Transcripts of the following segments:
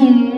Mm-hmm.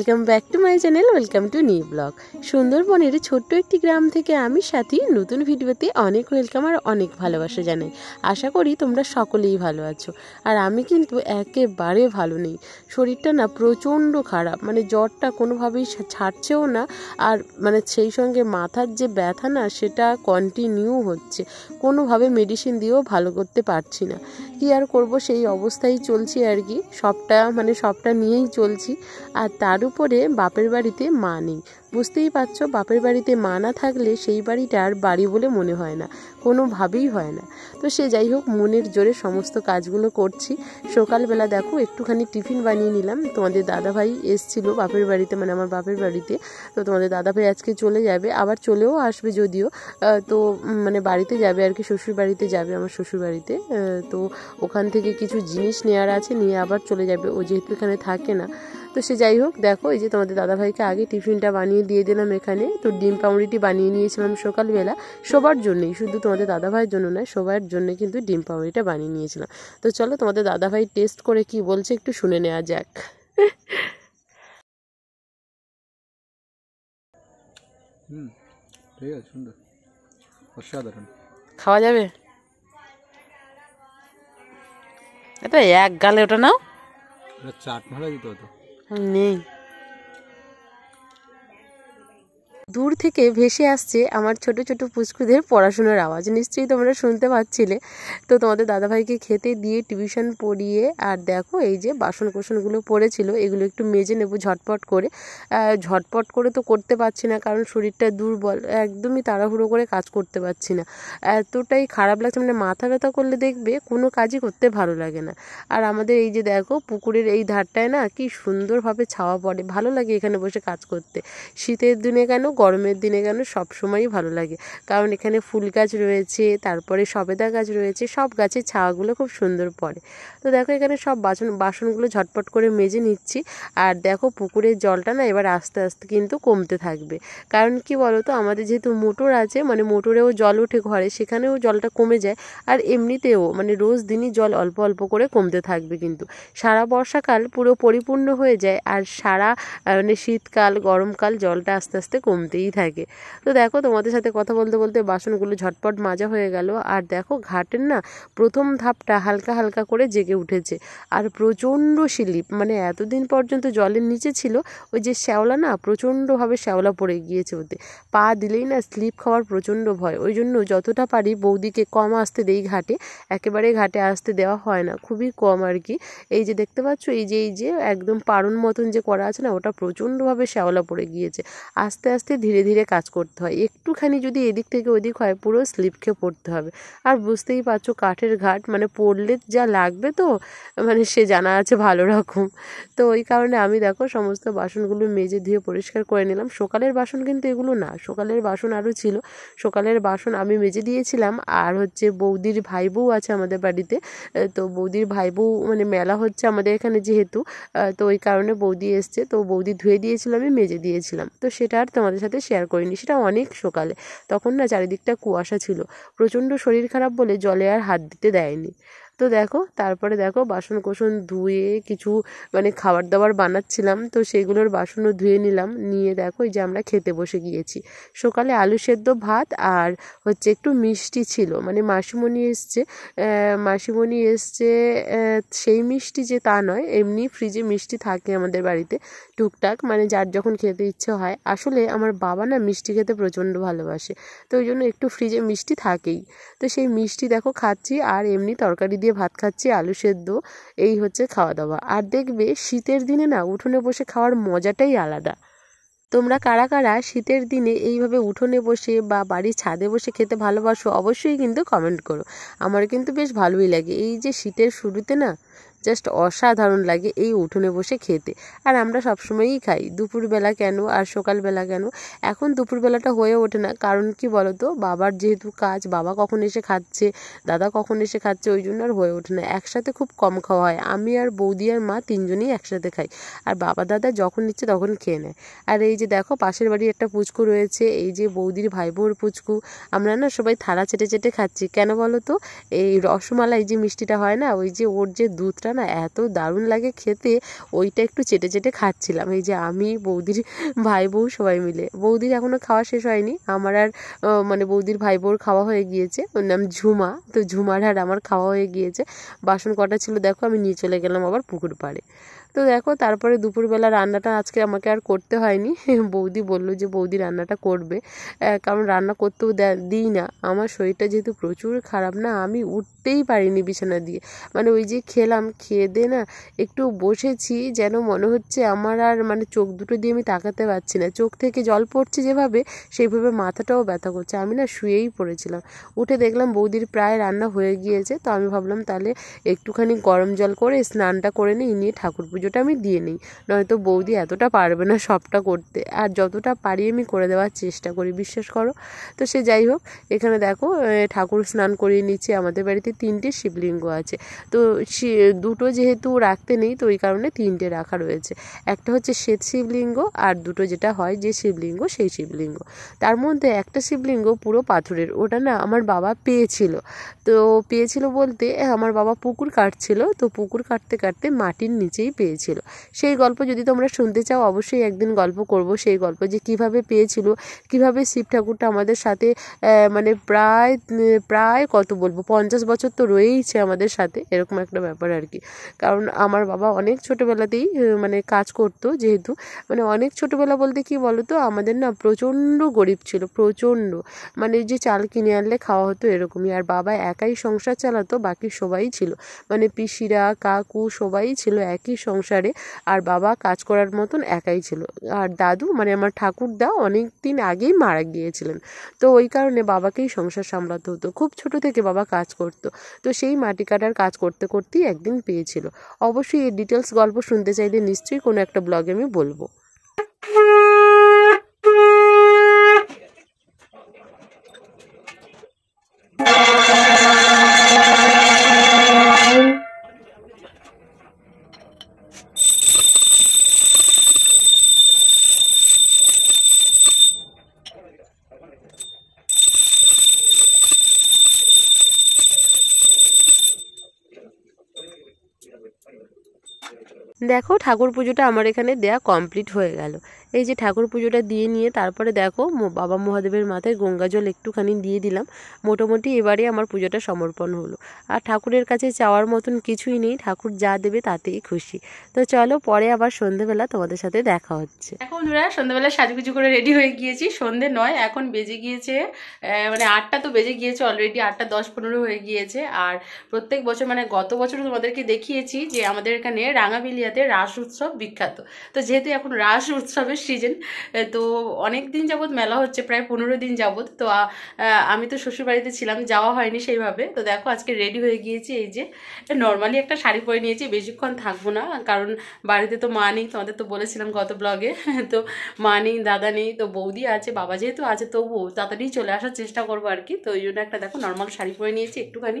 Welcome back channel welcome to new blog সুন্দরবনের ছোট্ট একটি গ্রাম থেকে আমি সাথী নতুন ভিডিওতে অনেক ওয়েলকাম আর অনেক ভালোবাসা জানাই আশা করি তোমরা সকলেই ভালো আছো আর আমি কিন্তু একেবারে ভালো নেই শরীরটা না প্রচণ্ড খারাপ মানে জ্বরটা কোনোভাবেই ছাড়ছেও না আর মানে সেই সঙ্গে মাথার যে ব্যথা না সেটা কন্টিনিউ হচ্ছে কোনোভাবে মেডিসিন দিয়েও ভালো করতে পারছি না কি আর করব সেই অবস্থায় চলছি আর কি সবটা মানে সবটা নিয়েই চলছি আর তার উপরে বাপের বাড়িতে মা নেই বুঝতেই পারছো বাপের বাড়িতে মা না থাকলে সেই বাড়িটা আর বাড়ি বলে মনে হয় না কোনোভাবেই হয় না তো সে যাই হোক মনের জোরে সমস্ত কাজগুলো করছি সকালবেলা দেখো একটুখানি টিফিন বানিয়ে নিলাম তোমাদের দাদাভাই এসছিল বাপের বাড়িতে মানে আমার বাপের বাড়িতে তো তোমাদের দাদাভাই আজকে চলে যাবে আবার চলেও আসবে যদিও তো মানে বাড়িতে যাবে আর কি শ্বশুর বাড়িতে যাবে আমার শ্বশুর বাড়িতে তো ওখান থেকে কিছু জিনিস নেওয়ার আছে নিয়ে আবার চলে যাবে ও যেহেতু এখানে থাকে না তো সে যাই হোক দেখো এই যে তোমাদের দাদাভাইকে আগে টিফিনটা বানিয়ে দিয়ে দিলাম এখানে তো ডিম পাউরিটি বানিয়ে নিয়েছিলাম সকালবেলা সবার জন্যই শুধু তোমাদের দাদাভাইয়ের জন্য নয় সবার জন্য কিন্তু ডিম পাউরিটা বানিয়ে নিয়েছিলাম তো চলো তোমাদের দাদাভাই টেস্ট করে কি বলছে একটু শুনে নেওয়া যাক খাওয়া যাবে এটা এক গালে ওটা নাও চাট মারা দিতে হতো Amém. দূর থেকে ভেসে আসছে আমার ছোট ছোট পুষ্কুদের পড়াশোনার আওয়াজ নিশ্চয়ই তোমরা শুনতে পাচ্ছিলে তো তোমাদের দাদাভাইকে খেতে দিয়ে টিউশন পড়িয়ে আর দেখো এই যে বাসন কোসনগুলো পড়েছিল এগুলো একটু মেজে নেব ঝটপট করে ঝটপট করে তো করতে পারছি না কারণ শরীরটা দুর্বল একদমই তাড়াহুড়ো করে কাজ করতে পারছি না এতটাই খারাপ লাগছে মানে মাথা ব্যথা করলে দেখবে কোনো কাজই করতে ভালো লাগে না আর আমাদের এই যে দেখো পুকুরের এই ধারটায় না কি সুন্দরভাবে ছাওয়া পড়ে ভালো লাগে এখানে বসে কাজ করতে শীতের দিনে কেন গরমের দিনে কেন সবসময়ই ভালো লাগে কারণ এখানে ফুল গাছ রয়েছে তারপরে সবেদা গাছ রয়েছে সব গাছের ছাওয়াগুলো খুব সুন্দর পড়ে তো দেখো এখানে সব বাসন বাসনগুলো ঝটপট করে মেজে নিচ্ছি আর দেখো পুকুরের জলটা না এবার আস্তে আস্তে কিন্তু কমতে থাকবে কারণ কি বলতো আমাদের যেহেতু মোটর আছে মানে মোটরেও জল ওঠে ঘরে সেখানেও জলটা কমে যায় আর এমনিতেও মানে রোজ দিনই জল অল্প অল্প করে কমতে থাকবে কিন্তু সারা বর্ষাকাল পুরো পরিপূর্ণ হয়ে যায় আর সারা মানে শীতকাল গরমকাল জলটা আস্তে আস্তে কমে জমতেই থাকে তো দেখো তোমাদের সাথে কথা বলতে বলতে বাসনগুলো ঝটপট মাজা হয়ে গেল আর দেখো ঘাটের না প্রথম ধাপটা হালকা হালকা করে জেগে উঠেছে আর প্রচণ্ড শিলিপ মানে এতদিন পর্যন্ত জলের নিচে ছিল ওই যে শ্যাওলা না প্রচণ্ডভাবে শ্যাওলা পড়ে গিয়েছে ওতে পা দিলেই না স্লিপ খাওয়ার প্রচণ্ড ভয় ওই জন্য যতটা পারি বৌদিকে কম আসতে দেই ঘাটে একেবারে ঘাটে আসতে দেওয়া হয় না খুবই কম আর কি এই যে দেখতে পাচ্ছ এই যে এই যে একদম পারণ মতন যে করা আছে না ওটা প্রচণ্ডভাবে শ্যাওলা পড়ে গিয়েছে আস্তে আস্তে আস্তে ধীরে ধীরে কাজ করতে হয় একটুখানি যদি এদিক থেকে ওদিক হয় পুরো স্লিপ খেয়ে পড়তে হবে আর বুঝতেই পারছো কাঠের ঘাট মানে পড়লে যা লাগবে তো মানে সে জানা আছে ভালো রকম তো ওই কারণে আমি দেখো সমস্ত বাসনগুলো মেজে ধুয়ে পরিষ্কার করে নিলাম সকালের বাসন কিন্তু এগুলো না সকালের বাসন আরও ছিল সকালের বাসন আমি মেজে দিয়েছিলাম আর হচ্ছে বৌদির ভাই বউ আছে আমাদের বাড়িতে তো বৌদির ভাই বউ মানে মেলা হচ্ছে আমাদের এখানে যেহেতু তো ওই কারণে বৌদি এসছে তো বৌদি ধুয়ে দিয়েছিল আমি মেজে দিয়েছিলাম তো সেটা আর তোমাদের আপনাদের সাথে শেয়ার করিনি সেটা অনেক সকালে তখন না চারিদিকটা কুয়াশা ছিল প্রচণ্ড শরীর খারাপ বলে জলে আর হাত দিতে দেয়নি তো দেখো তারপরে দেখো বাসন কোসন ধুয়ে কিছু মানে খাবার দাবার বানাচ্ছিলাম তো সেগুলোর বাসনও ধুয়ে নিলাম নিয়ে দেখো এই যে আমরা খেতে বসে গিয়েছি সকালে আলু সেদ্ধ ভাত আর হচ্ছে একটু মিষ্টি ছিল মানে মাসিমণি এসছে মাসিমণি এসছে সেই মিষ্টি যে তা নয় এমনি ফ্রিজে মিষ্টি থাকে আমাদের বাড়িতে টুকটাক মানে যার যখন খেতে ইচ্ছে হয় আসলে আমার বাবা না মিষ্টি খেতে প্রচণ্ড ভালোবাসে তো ওই জন্য একটু ফ্রিজে মিষ্টি থাকেই তো সেই মিষ্টি দেখো খাচ্ছি আর এমনি তরকারি দিয়ে দিয়ে ভাত খাচ্ছি আলু সেদ্ধ এই হচ্ছে খাওয়া দাওয়া আর দেখবে শীতের দিনে না উঠোনে বসে খাওয়ার মজাটাই আলাদা তোমরা কারা কারা শীতের দিনে এইভাবে উঠোনে বসে বা বাড়ির ছাদে বসে খেতে ভালোবাসো অবশ্যই কিন্তু কমেন্ট করো আমার কিন্তু বেশ ভালোই লাগে এই যে শীতের শুরুতে না জাস্ট অসাধারণ লাগে এই উঠোনে বসে খেতে আর আমরা সবসময়ই খাই দুপুরবেলা কেন আর সকালবেলা কেন এখন দুপুরবেলাটা হয়ে ওঠে না কারণ কি বলতো বাবার যেহেতু কাজ বাবা কখন এসে খাচ্ছে দাদা কখন এসে খাচ্ছে ওই জন্য আর হয়ে ওঠে না একসাথে খুব কম খাওয়া হয় আমি আর বৌদি আর মা তিনজনেই একসাথে খাই আর বাবা দাদা যখন নিচ্ছে তখন খেয়ে নেয় আর এই যে দেখো পাশের বাড়ির একটা পুচকু রয়েছে এই যে বৌদির ভাই বোর পুচকু আমরা না সবাই থালা চেটে চেটে খাচ্ছি কেন বলো তো এই রসমালাই যে মিষ্টিটা হয় না ওই যে ওর যে দুধটা মাছটা না এত দারুণ লাগে খেতে ওইটা একটু চেটে চেটে খাচ্ছিলাম এই যে আমি বৌদির ভাই বউ সবাই মিলে বৌদির এখনও খাওয়া শেষ হয়নি আমার আর মানে বৌদির ভাই বউর খাওয়া হয়ে গিয়েছে ওর নাম ঝুমা তো ঝুমার আর আমার খাওয়া হয়ে গিয়েছে বাসন কটা ছিল দেখো আমি নিয়ে চলে গেলাম আবার পুকুর পাড়ে তো দেখো তারপরে দুপুরবেলা রান্নাটা আজকে আমাকে আর করতে হয়নি বৌদি বললো যে বৌদি রান্নাটা করবে কারণ রান্না করতেও দিই না আমার শরীরটা যেহেতু প্রচুর খারাপ না আমি উঠতেই পারিনি বিছানা দিয়ে মানে ওই যে খেলাম খেয়ে দে না একটু বসেছি যেন মনে হচ্ছে আমার আর মানে চোখ দুটো দিয়ে আমি তাকাতে পারছি না চোখ থেকে জল পড়ছে যেভাবে সেইভাবে মাথাটাও ব্যথা করছে আমি না শুয়েই পড়েছিলাম উঠে দেখলাম বৌদির প্রায় রান্না হয়ে গিয়েছে তো আমি ভাবলাম তাহলে একটুখানি গরম জল করে স্নানটা করে নিই নিয়ে ঠাকুর পুজো পুজোটা আমি দিয়ে নিই নয়তো বৌদি এতটা পারবে না সবটা করতে আর যতটা পারি আমি করে দেওয়ার চেষ্টা করি বিশ্বাস করো তো সে যাই হোক এখানে দেখো ঠাকুর স্নান করিয়ে নিচ্ছি আমাদের বাড়িতে তিনটে শিবলিঙ্গ আছে তো দুটো যেহেতু রাখতে নেই তো ওই কারণে তিনটে রাখা রয়েছে একটা হচ্ছে শ্বেত শিবলিঙ্গ আর দুটো যেটা হয় যে শিবলিঙ্গ সেই শিবলিঙ্গ তার মধ্যে একটা শিবলিঙ্গ পুরো পাথরের ওটা না আমার বাবা পেয়েছিল তো পেয়েছিল বলতে আমার বাবা পুকুর কাটছিল তো পুকুর কাটতে কাটতে মাটির নিচেই পেয়ে পেয়েছিল সেই গল্প যদি তোমরা শুনতে চাও অবশ্যই একদিন গল্প করব সেই গল্প যে কিভাবে পেয়েছিল কিভাবে শিব ঠাকুরটা আমাদের সাথে মানে প্রায় প্রায় কত বলবো পঞ্চাশ বছর তো রয়েইছে আমাদের সাথে এরকম একটা ব্যাপার আর কি কারণ আমার বাবা অনেক ছোটোবেলাতেই মানে কাজ করতো যেহেতু মানে অনেক ছোটোবেলা বলতে কি বলতো আমাদের না প্রচণ্ড গরিব ছিল প্রচণ্ড মানে যে চাল কিনে আনলে খাওয়া হতো এরকমই আর বাবা একাই সংসার চালাতো বাকি সবাই ছিল মানে পিসিরা কাকু সবাই ছিল একই সংসার সংসারে আর বাবা কাজ করার মতন একাই ছিল আর দাদু মানে আমার ঠাকুরদা অনেক দিন আগেই মারা গিয়েছিলেন তো ওই কারণে বাবাকেই সংসার সামলাতে হতো খুব ছোট থেকে বাবা কাজ করত তো সেই মাটি কাটার কাজ করতে করতেই একদিন পেয়েছিল অবশ্যই এই ডিটেলস গল্প শুনতে চাইলে নিশ্চয়ই কোনো একটা ব্লগে আমি বলবো Yeah. দেখো ঠাকুর পুজোটা আমার এখানে দেয়া কমপ্লিট হয়ে গেল এই যে ঠাকুর পুজোটা দিয়ে নিয়ে তারপরে দেখো বাবা মহাদেবের মাথায় গঙ্গা জল একটুখানি দিয়ে দিলাম মোটামুটি এবারে আমার পুজোটা সমর্পণ হলো আর ঠাকুরের কাছে চাওয়ার মতন কিছুই নেই ঠাকুর যা দেবে তাতেই খুশি তো চলো পরে আবার সন্ধেবেলা তোমাদের সাথে দেখা হচ্ছে এখন বন্ধুরা সন্ধেবেলা সাজুগুজু করে রেডি হয়ে গিয়েছি সন্ধে নয় এখন বেজে গিয়েছে মানে আটটা তো বেজে গিয়েছে অলরেডি আটটা দশ পনেরো হয়ে গিয়েছে আর প্রত্যেক বছর মানে গত বছর তোমাদেরকে দেখিয়েছি যে আমাদের এখানে রাঙা বাংলাবিলিয়াতে রাস উৎসব বিখ্যাত তো যেহেতু এখন রাস উৎসবের সিজন তো অনেক দিন যাবৎ মেলা হচ্ছে প্রায় পনেরো দিন যাবৎ তো আমি তো শ্বশুরবাড়িতে ছিলাম যাওয়া হয়নি সেইভাবে তো দেখো আজকে রেডি হয়ে গিয়েছি এই যে নর্মালি একটা শাড়ি পরে নিয়েছি বেশিক্ষণ থাকবো না কারণ বাড়িতে তো মা নেই তোমাদের তো বলেছিলাম গত ব্লগে তো মা নেই দাদা নেই তো বৌদি আছে বাবা যেহেতু আছে তবুও তাড়াতাড়ি চলে আসার চেষ্টা করবো আর কি তো ওই জন্য একটা দেখো নর্মাল শাড়ি পরে নিয়েছি একটুখানি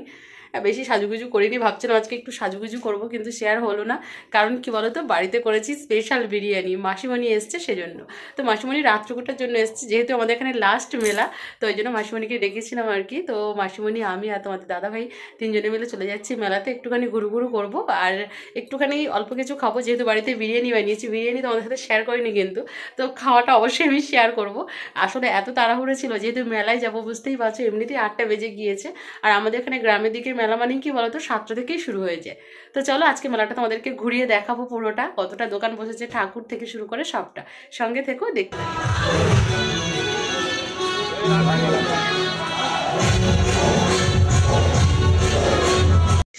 বেশি সাজুগুজু করিনি ভাবছিলাম আজকে একটু সাজুগুজু করব কিন্তু শেয়ার হলো না কারণ কি বলতো বাড়িতে করেছি স্পেশাল বিরিয়ানি মাসিমণি এসছে সেজন্য তো মাসিমণি রাত্রকুটার জন্য এসছে যেহেতু আমাদের এখানে লাস্ট মেলা তো ওই জন্য মাসিমণিকে ডেকেছিলাম আর কি তো মাসিমণি আমি আর তোমাদের দাদাভাই তিনজনে মিলে চলে যাচ্ছি মেলাতে একটুখানি ঘুরু ঘুরু করবো আর একটুখানি অল্প কিছু খাবো যেহেতু বাড়িতে বিরিয়ানি বানিয়েছি বিরিয়ানি তোমাদের সাথে শেয়ার করিনি কিন্তু তো খাওয়াটা অবশ্যই আমি শেয়ার করব আসলে এত তাড়াহুড়ো ছিল যেহেতু মেলায় যাবো বুঝতেই পারছো এমনিতেই আটটা বেজে গিয়েছে আর আমাদের এখানে গ্রামের দিকে মেলা মানে কি বলতো সাতটা থেকেই শুরু হয়ে যায় তো চলো আজকে মেলাটা তোমাদেরকে ঘুরিয়ে দেখাবো পুরোটা কতটা দোকান বসেছে ঠাকুর থেকে শুরু করে সবটা সঙ্গে থেকেও দেখতে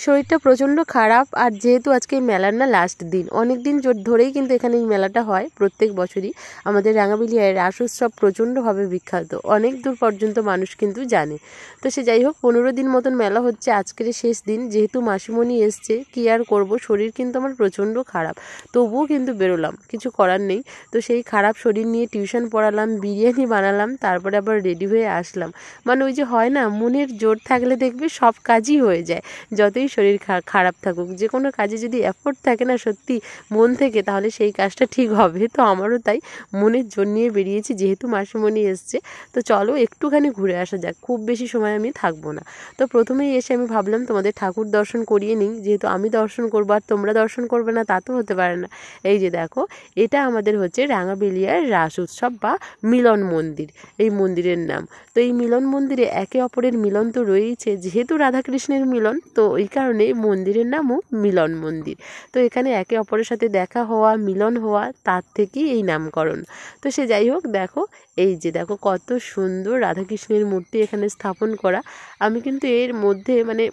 শরীরটা প্রচণ্ড খারাপ আর যেহেতু আজকে মেলার না লাস্ট দিন অনেক দিন ধরেই কিন্তু এখানে এই মেলাটা হয় প্রত্যেক বছরই আমাদের রাঙাবিলিয়ায় রাস উৎসব প্রচণ্ডভাবে বিখ্যাত অনেক দূর পর্যন্ত মানুষ কিন্তু জানে তো সে যাই হোক পনেরো দিন মতন মেলা হচ্ছে আজকের শেষ দিন যেহেতু মাসিমণি এসছে কী আর করবো শরীর কিন্তু আমার প্রচণ্ড খারাপ তবুও কিন্তু বেরোলাম কিছু করার নেই তো সেই খারাপ শরীর নিয়ে টিউশন পড়ালাম বিরিয়ানি বানালাম তারপরে আবার রেডি হয়ে আসলাম মানে ওই যে হয় না মনের জোর থাকলে দেখবে সব কাজই হয়ে যায় যতই শরীর খারাপ থাকুক যে কোনো কাজে যদি এফোর্ট থাকে না সত্যি মন থেকে তাহলে সেই কাজটা ঠিক হবে তো আমারও তাই মনের জোর নিয়ে বেরিয়েছি যেহেতু মাসিমণি এসছে তো চলো একটুখানি ঘুরে আসা যাক খুব বেশি সময় আমি থাকবো না তো প্রথমেই এসে আমি ভাবলাম তোমাদের ঠাকুর দর্শন করিয়ে নিই যেহেতু আমি দর্শন করবো আর তোমরা দর্শন করবে না তা তো হতে পারে না এই যে দেখো এটা আমাদের হচ্ছে রাঙাবেলিয়ার রাস উৎসব বা মিলন মন্দির এই মন্দিরের নাম তো এই মিলন মন্দিরে একে অপরের মিলন তো রয়েছে যেহেতু রাধাকৃষ্ণের মিলন তো ওই কারণে মন্দিরের নামও মিলন মন্দির তো এখানে একে অপরের সাথে দেখা হওয়া মিলন হওয়া তার থেকেই এই নামকরণ তো সে যাই হোক দেখো এই যে দেখো কত সুন্দর রাধাকৃষ্ণের মূর্তি এখানে স্থাপন করা আমি কিন্তু এর মধ্যে মানে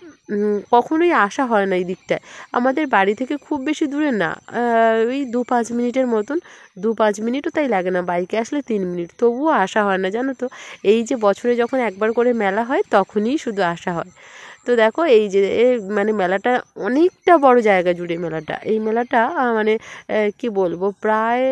কখনোই আসা হয় না এই দিকটায় আমাদের বাড়ি থেকে খুব বেশি দূরে না ওই দু পাঁচ মিনিটের মতন দু পাঁচ মিনিটও তাই লাগে না বাইকে আসলে তিন মিনিট তবুও আসা হয় না জানো তো এই যে বছরে যখন একবার করে মেলা হয় তখনই শুধু আসা হয় তো দেখো এই যে মানে মেলাটা অনেকটা বড় জায়গা জুড়ে মেলাটা এই মেলাটা মানে কি বলবো প্রায়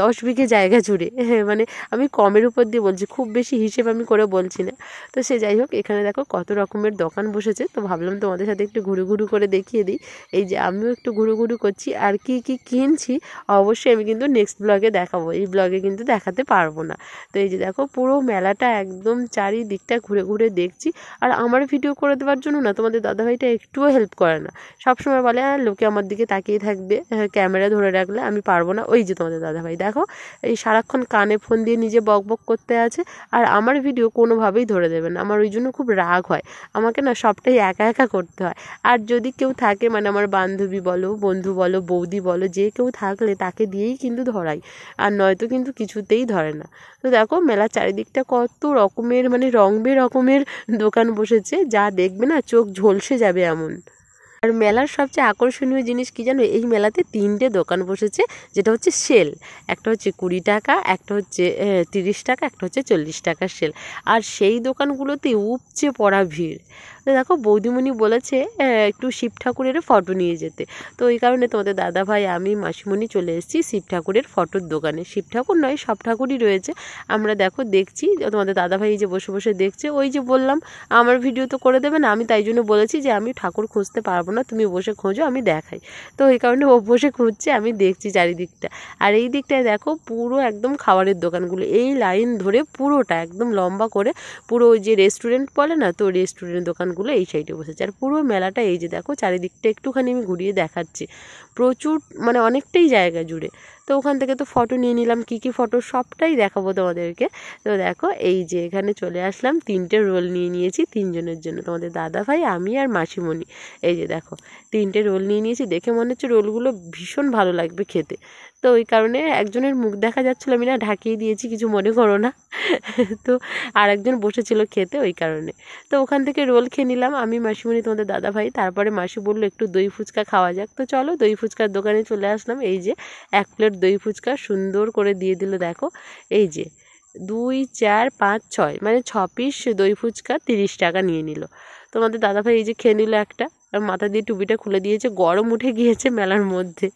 দশ বিঘে জায়গা জুড়ে মানে আমি কমের উপর দিয়ে বলছি খুব বেশি হিসেব আমি করে বলছি না তো সে যাই হোক এখানে দেখো কত রকমের দোকান বসেছে তো ভাবলাম তোমাদের সাথে একটু ঘুরু ঘুরু করে দেখিয়ে দিই এই যে আমিও একটু ঘুরু ঘুরু করছি আর কি কি কিনছি অবশ্যই আমি কিন্তু নেক্সট ব্লগে দেখাবো এই ব্লগে কিন্তু দেখাতে পারবো না তো এই যে দেখো পুরো মেলাটা একদম চারিদিকটা ঘুরে ঘুরে দেখছি আর আমার ভিডিও করে দেওয়ার জন্য জানো না তোমাদের দাদাভাইটা একটুও হেল্প করে না সবসময় বলে আর লোকে আমার দিকে তাকিয়ে থাকবে ক্যামেরা ধরে রাখলে আমি পারবো না ওই যে তোমাদের দাদাভাই দেখো এই সারাক্ষণ কানে ফোন দিয়ে নিজে বক বক করতে আছে আর আমার ভিডিও কোনোভাবেই ধরে দেবে না আমার ওই জন্য খুব রাগ হয় আমাকে না সবটাই একা একা করতে হয় আর যদি কেউ থাকে মানে আমার বান্ধবী বলো বন্ধু বলো বৌদি বলো যে কেউ থাকলে তাকে দিয়েই কিন্তু ধরাই আর নয়তো কিন্তু কিছুতেই ধরে না তো দেখো মেলার চারিদিকটা কত রকমের মানে রং বেরকমের দোকান বসেছে যা দেখবে না চোখ ঝলসে যাবে এমন আর মেলার সবচেয়ে আকর্ষণীয় জিনিস কি জানো এই মেলাতে তিনটে দোকান বসেছে যেটা হচ্ছে সেল একটা হচ্ছে কুড়ি টাকা একটা হচ্ছে তিরিশ টাকা একটা হচ্ছে চল্লিশ টাকা সেল আর সেই দোকানগুলোতে উপচে পড়া ভিড় তো দেখো বৌদিমণি বলেছে একটু শিব ঠাকুরের ফটো নিয়ে যেতে তো ওই কারণে তোমাদের দাদা ভাই আমি মাসিমণি চলে এসেছি শিব ঠাকুরের ফটোর দোকানে শিব ঠাকুর নয় সব ঠাকুরই রয়েছে আমরা দেখো দেখছি তোমাদের দাদা ভাই যে বসে বসে দেখছে ওই যে বললাম আমার ভিডিও তো করে দেবে না আমি তাই জন্য বলেছি যে আমি ঠাকুর খুঁজতে পারবো না তুমি বসে খোঁজো আমি দেখাই তো ওই কারণে ও বসে খুঁজছে আমি দেখছি চারিদিকটা আর এই দিকটায় দেখো পুরো একদম খাবারের দোকানগুলো এই লাইন ধরে পুরোটা একদম লম্বা করে পুরো ওই যে রেস্টুরেন্ট বলে না তো রেস্টুরেন্ট দোকান মেলাগুলো এই সাইডে বসেছে আর পুরো মেলাটা এই যে দেখো চারিদিকটা একটুখানি আমি ঘুরিয়ে দেখাচ্ছি প্রচুর মানে অনেকটাই জায়গা জুড়ে তো ওখান থেকে তো ফটো নিয়ে নিলাম কি কি ফটো সবটাই দেখাবো তোমাদেরকে তো দেখো এই যে এখানে চলে আসলাম তিনটে রোল নিয়ে নিয়েছি তিনজনের জন্য তোমাদের দাদা ভাই আমি আর মাসিমণি এই যে দেখো তিনটে রোল নিয়ে নিয়েছি দেখে মনে হচ্ছে রোলগুলো ভীষণ ভালো লাগবে খেতে তো ওই কারণে একজনের মুখ দেখা যাচ্ছিলো আমি না ঢাকিয়ে দিয়েছি কিছু মনে করো না তো আর একজন বসেছিল খেতে ওই কারণে তো ওখান থেকে রোল খেয়ে নিলাম আমি মাসিমণি তোমাদের দাদা ভাই তারপরে মাসি বললো একটু দই ফুচকা খাওয়া যাক তো চলো দই ফুচকার দোকানে চলে আসলাম এই যে এক প্লেট দই ফুচকা সুন্দর করে দিয়ে দিল দেখো এই যে দুই চার পাঁচ ছয় মানে ছ পিস দই ফুচকা তিরিশ টাকা নিয়ে নিল তোমাদের দাদাভাই এই যে খেয়ে নিল একটা আর মাথা দিয়ে টুপিটা খুলে দিয়েছে গরম উঠে গিয়েছে মেলার মধ্যে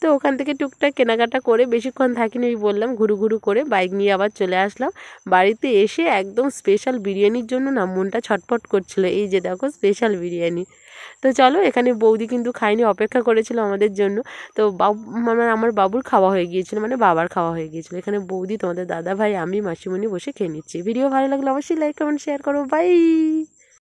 তো ওখান থেকে টুকটাক কেনাকাটা করে বেশিক্ষণ থাকিনি ওই বললাম ঘুরু ঘুরু করে বাইক নিয়ে আবার চলে আসলাম বাড়িতে এসে একদম স্পেশাল বিরিয়ানির জন্য না মনটা ছটফট করছিল এই যে দেখো স্পেশাল বিরিয়ানি তো চলো এখানে বৌদি কিন্তু খাইনি অপেক্ষা করেছিল আমাদের জন্য তো বাবু মানে আমার বাবুর খাওয়া হয়ে গিয়েছিল মানে বাবার খাওয়া হয়ে গিয়েছিল এখানে বৌদি তোমাদের দাদা ভাই আমি মাসিমণি বসে খেয়ে নিচ্ছি ভিডিও ভালো লাগলে অবশ্যই লাইক কমেন্ট শেয়ার করো বাই